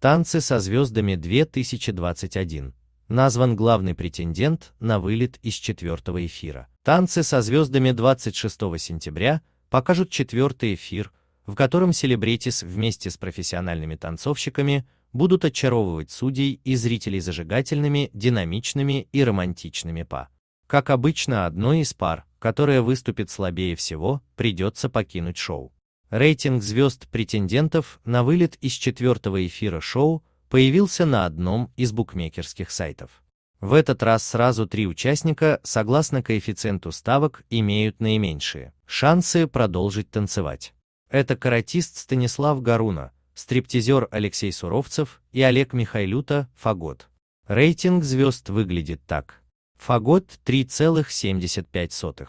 «Танцы со звездами 2021» назван главный претендент на вылет из четвертого эфира. «Танцы со звездами» 26 сентября покажут четвертый эфир, в котором селебритис вместе с профессиональными танцовщиками будут очаровывать судей и зрителей зажигательными, динамичными и романтичными па. Как обычно, одной из пар, которая выступит слабее всего, придется покинуть шоу. Рейтинг звезд претендентов на вылет из четвертого эфира шоу появился на одном из букмекерских сайтов. В этот раз сразу три участника, согласно коэффициенту ставок, имеют наименьшие шансы продолжить танцевать. Это каратист Станислав Гаруна, стриптизер Алексей Суровцев и Олег Михайлюта «Фагот». Рейтинг звезд выглядит так. Фагот 3,75.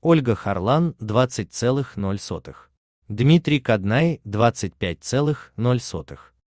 Ольга Харлан 20,0. Дмитрий Каднай 25,0.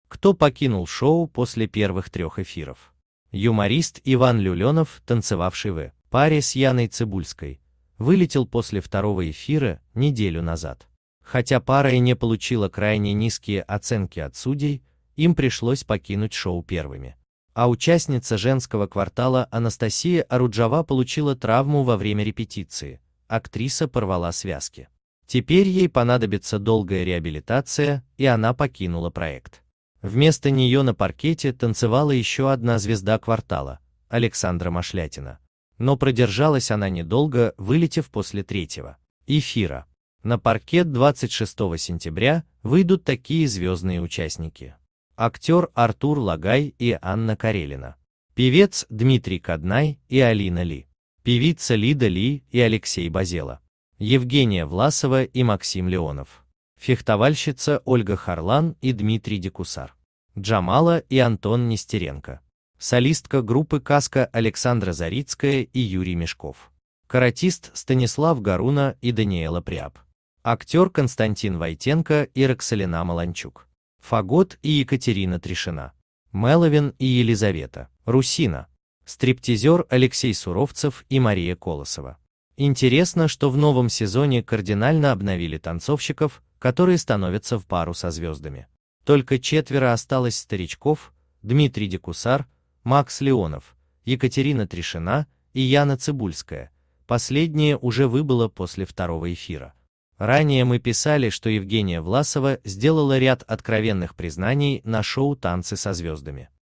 Кто покинул шоу после первых трех эфиров? Юморист Иван Люленов, танцевавший в паре с Яной Цибульской, вылетел после второго эфира неделю назад. Хотя пара и не получила крайне низкие оценки от судей, им пришлось покинуть шоу первыми. А участница женского квартала Анастасия Оруджава получила травму во время репетиции – актриса порвала связки. Теперь ей понадобится долгая реабилитация, и она покинула проект. Вместо нее на паркете танцевала еще одна звезда квартала – Александра Машлятина. Но продержалась она недолго, вылетев после третьего эфира. На паркет 26 сентября выйдут такие звездные участники. Актер Артур Лагай и Анна Карелина. Певец Дмитрий Каднай и Алина Ли певица Лида Ли и Алексей Базела, Евгения Власова и Максим Леонов, фехтовальщица Ольга Харлан и Дмитрий Декусар, Джамала и Антон Нестеренко, солистка группы «Каска» Александра Зарицкая и Юрий Мешков, каратист Станислав Гаруна и Даниэла Пряб, актер Константин Войтенко и Роксолина Маланчук, Фагот и Екатерина Тришина, Меловин и Елизавета, Русина, стриптизер Алексей Суровцев и Мария Колосова. Интересно, что в новом сезоне кардинально обновили танцовщиков, которые становятся в пару со звездами. Только четверо осталось старичков, Дмитрий Декусар, Макс Леонов, Екатерина Тришина и Яна Цибульская, последнее уже выбыло после второго эфира. Ранее мы писали, что Евгения Власова сделала ряд откровенных признаний на шоу «Танцы со звездами».